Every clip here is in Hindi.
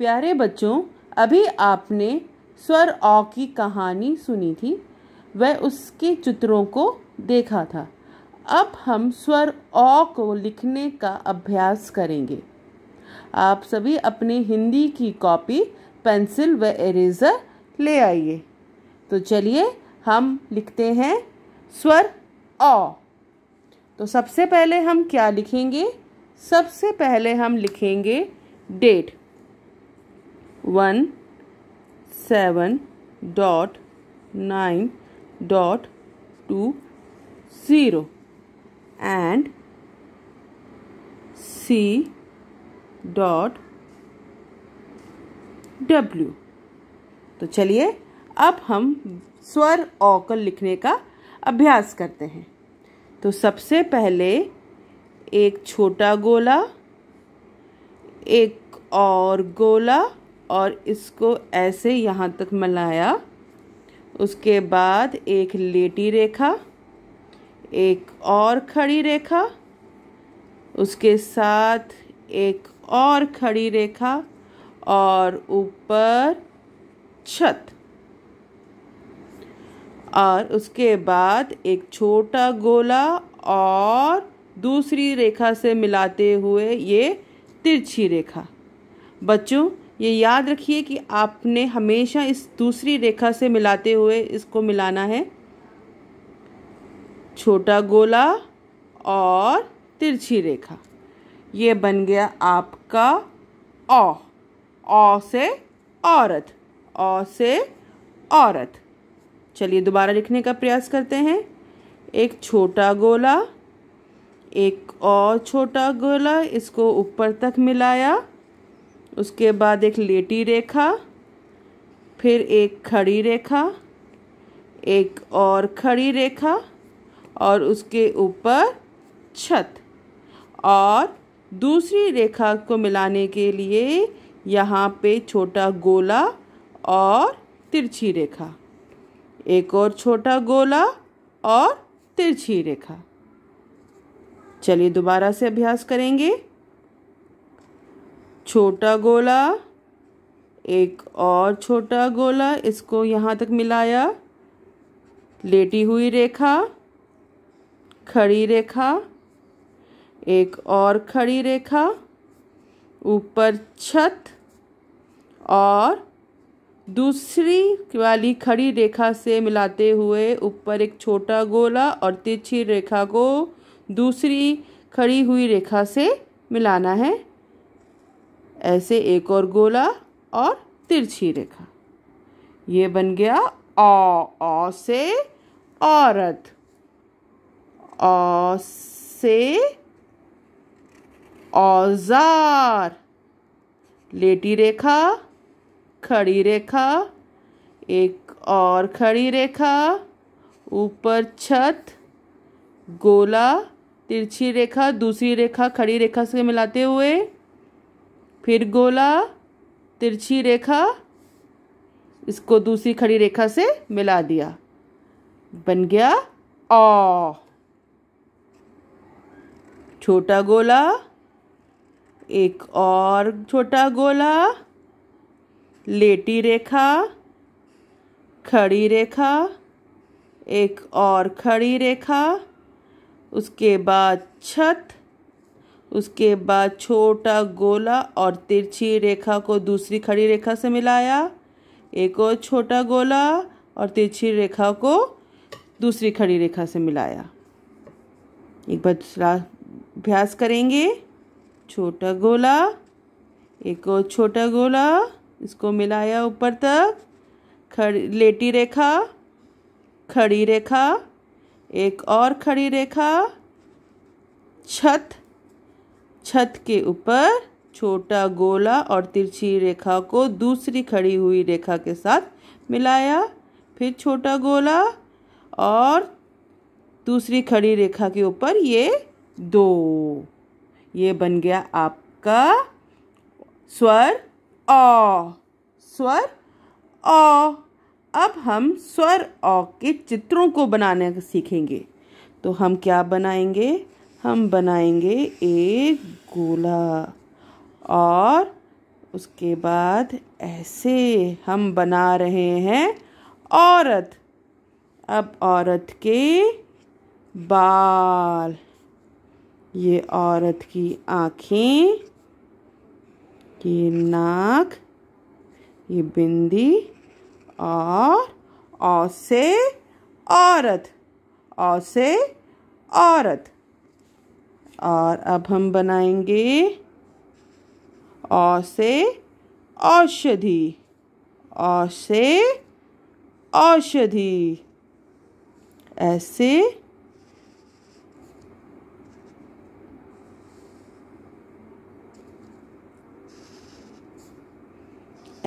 प्यारे बच्चों अभी आपने स्वर ओ की कहानी सुनी थी वह उसके चित्रों को देखा था अब हम स्वर ओ को लिखने का अभ्यास करेंगे आप सभी अपने हिंदी की कॉपी पेंसिल व इरेज़र ले आइए तो चलिए हम लिखते हैं स्वर ओ तो सबसे पहले हम क्या लिखेंगे सबसे पहले हम लिखेंगे date one seven dot nine dot two zero and C dot W तो चलिए अब हम स्वर औकल लिखने का अभ्यास करते हैं तो सबसे पहले एक छोटा गोला एक और गोला और इसको ऐसे यहाँ तक मिलाया उसके बाद एक लेटी रेखा एक और खड़ी रेखा उसके साथ एक और खड़ी रेखा और ऊपर छत और उसके बाद एक छोटा गोला और दूसरी रेखा से मिलाते हुए ये तिरछी रेखा बच्चों ये याद रखिए कि आपने हमेशा इस दूसरी रेखा से मिलाते हुए इसको मिलाना है छोटा गोला और तिरछी रेखा ये बन गया आपका ओ ओ से औरत ओ से औरत चलिए दोबारा लिखने का प्रयास करते हैं एक छोटा गोला एक और छोटा गोला इसको ऊपर तक मिलाया उसके बाद एक लेटी रेखा फिर एक खड़ी रेखा एक और खड़ी रेखा और उसके ऊपर छत और दूसरी रेखा को मिलाने के लिए यहाँ पे छोटा गोला और तिरछी रेखा एक और छोटा गोला और तिरछी रेखा चलिए दोबारा से अभ्यास करेंगे छोटा गोला एक और छोटा गोला इसको यहाँ तक मिलाया लेटी हुई रेखा खड़ी रेखा एक और खड़ी रेखा ऊपर छत और दूसरी वाली खड़ी रेखा से मिलाते हुए ऊपर एक छोटा गोला और तिरछी रेखा को दूसरी खड़ी हुई रेखा से मिलाना है ऐसे एक और गोला और तिरछी रेखा ये बन गया अ अ से औरत अ से औजार लेटी रेखा खड़ी रेखा एक और खड़ी रेखा ऊपर छत गोला तिरछी रेखा दूसरी रेखा खड़ी रेखा से मिलाते हुए फिर गोला तिरछी रेखा इसको दूसरी खड़ी रेखा से मिला दिया बन गया ओ छोटा गोला एक और छोटा गोला लेटी रेखा खड़ी रेखा एक और खड़ी रेखा उसके बाद छत उसके बाद छोटा गोला और तिरछी रेखा को दूसरी खड़ी रेखा से मिलाया एक और छोटा गोला और तिरछी रेखा को दूसरी खड़ी रेखा से मिलाया एक बार दूसरा अभ्यास करेंगे छोटा गोला एक और छोटा गोला इसको मिलाया ऊपर तक खड़ी लेटी रेखा खड़ी रेखा एक और खड़ी रेखा छत छत के ऊपर छोटा गोला और तिरछी रेखा को दूसरी खड़ी हुई रेखा के साथ मिलाया फिर छोटा गोला और दूसरी खड़ी रेखा के ऊपर ये दो ये बन गया आपका स्वर अ स्वर अ अब हम स्वर अ के चित्रों को बनाने सीखेंगे तो हम क्या बनाएंगे हम बनाएंगे एक गोला और उसके बाद ऐसे हम बना रहे हैं औरत अब औरत के बाल ये औरत की आँखें ये नाक ये बिंदी और औसे औरत औ औरत और अब हम बनाएंगे औ से औषधि औ से औषधि ऐसे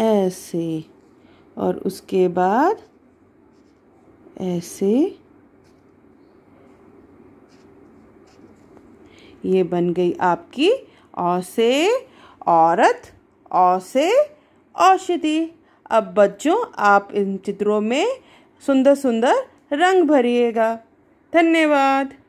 ऐसे और उसके बाद ऐसे ये बन गई आपकी औ से औरत औ से औषधि अब बच्चों आप इन चित्रों में सुंदर सुंदर रंग भरिएगा धन्यवाद